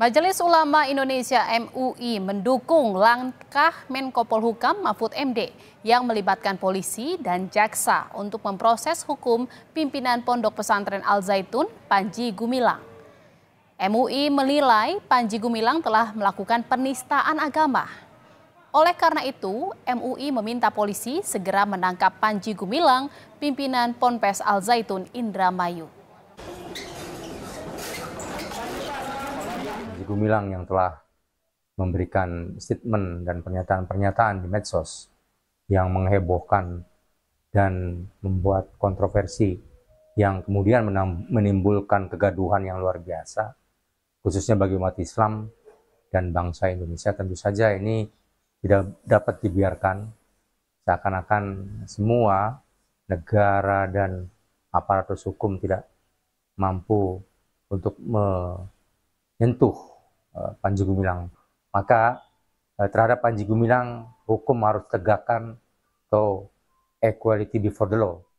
Majelis Ulama Indonesia MUI mendukung langkah Menko Polhukam Mahfud MD yang melibatkan polisi dan jaksa untuk memproses hukum pimpinan Pondok Pesantren Al Zaitun Panji Gumilang. MUI menilai Panji Gumilang telah melakukan penistaan agama. Oleh karena itu, MUI meminta polisi segera menangkap Panji Gumilang, pimpinan Ponpes Al Zaitun Indramayu. Panji Gumilang yang telah memberikan statement dan pernyataan-pernyataan di medsos yang menghebohkan dan membuat kontroversi yang kemudian menimbulkan kegaduhan yang luar biasa khususnya bagi umat Islam dan bangsa Indonesia tentu saja ini tidak dapat dibiarkan seakan-akan semua negara dan aparatus hukum tidak mampu untuk me menyentuh eh, Panji Gumilang. Maka eh, terhadap Panji Gumilang hukum harus tegakkan atau equality before the law.